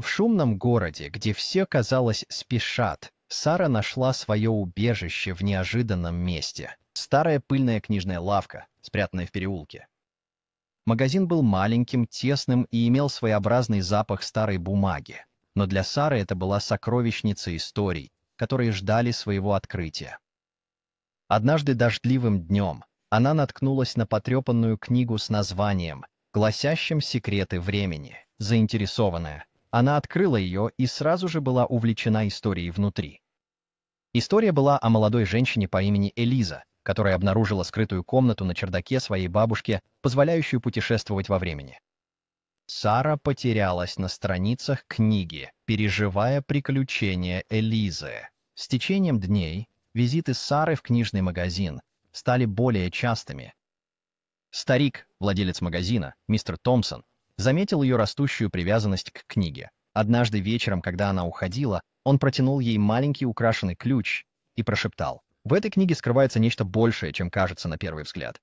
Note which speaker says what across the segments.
Speaker 1: В шумном городе, где все, казалось, спешат, Сара нашла свое убежище в неожиданном месте. Старая пыльная книжная лавка, спрятанная в переулке. Магазин был маленьким, тесным и имел своеобразный запах старой бумаги. Но для Сары это была сокровищница историй, которые ждали своего открытия. Однажды дождливым днем она наткнулась на потрепанную книгу с названием «Гласящим секреты времени», заинтересованная, она открыла ее и сразу же была увлечена историей внутри. История была о молодой женщине по имени Элиза, которая обнаружила скрытую комнату на чердаке своей бабушки, позволяющую путешествовать во времени. Сара потерялась на страницах книги, переживая приключения Элизы. С течением дней визиты Сары в книжный магазин стали более частыми. Старик, владелец магазина, мистер Томпсон, заметил ее растущую привязанность к книге. Однажды вечером, когда она уходила, он протянул ей маленький украшенный ключ и прошептал. В этой книге скрывается нечто большее, чем кажется на первый взгляд.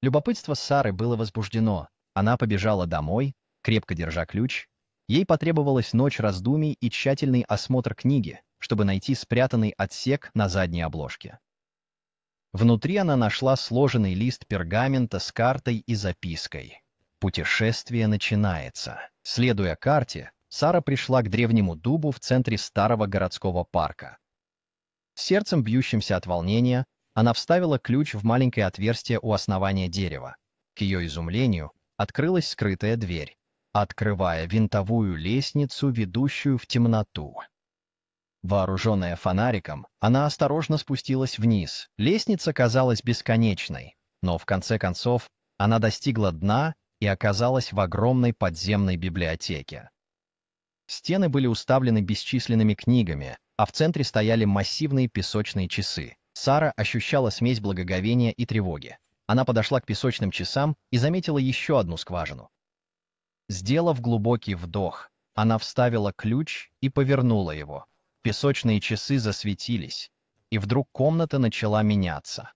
Speaker 1: Любопытство Сары было возбуждено. Она побежала домой, крепко держа ключ. Ей потребовалась ночь раздумий и тщательный осмотр книги, чтобы найти спрятанный отсек на задней обложке. Внутри она нашла сложенный лист пергамента с картой и запиской. Путешествие начинается. Следуя карте, Сара пришла к древнему дубу в центре старого городского парка. Сердцем бьющимся от волнения, она вставила ключ в маленькое отверстие у основания дерева. К ее изумлению открылась скрытая дверь, открывая винтовую лестницу, ведущую в темноту. Вооруженная фонариком, она осторожно спустилась вниз. Лестница казалась бесконечной, но в конце концов она достигла дна и оказалась в огромной подземной библиотеке. Стены были уставлены бесчисленными книгами, а в центре стояли массивные песочные часы. Сара ощущала смесь благоговения и тревоги. Она подошла к песочным часам и заметила еще одну скважину. Сделав глубокий вдох, она вставила ключ и повернула его. Песочные часы засветились, и вдруг комната начала меняться.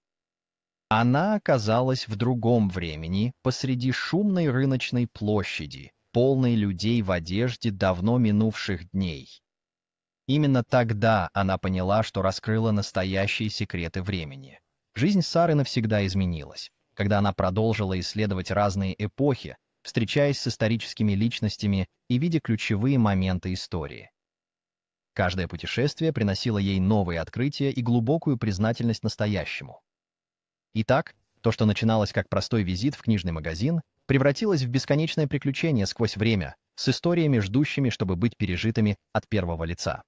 Speaker 1: Она оказалась в другом времени, посреди шумной рыночной площади, полной людей в одежде давно минувших дней. Именно тогда она поняла, что раскрыла настоящие секреты времени. Жизнь Сары навсегда изменилась, когда она продолжила исследовать разные эпохи, встречаясь с историческими личностями и видя ключевые моменты истории. Каждое путешествие приносило ей новые открытия и глубокую признательность настоящему, Итак, то, что начиналось как простой визит в книжный магазин, превратилось в бесконечное приключение сквозь время, с историями, ждущими, чтобы быть пережитыми от первого лица.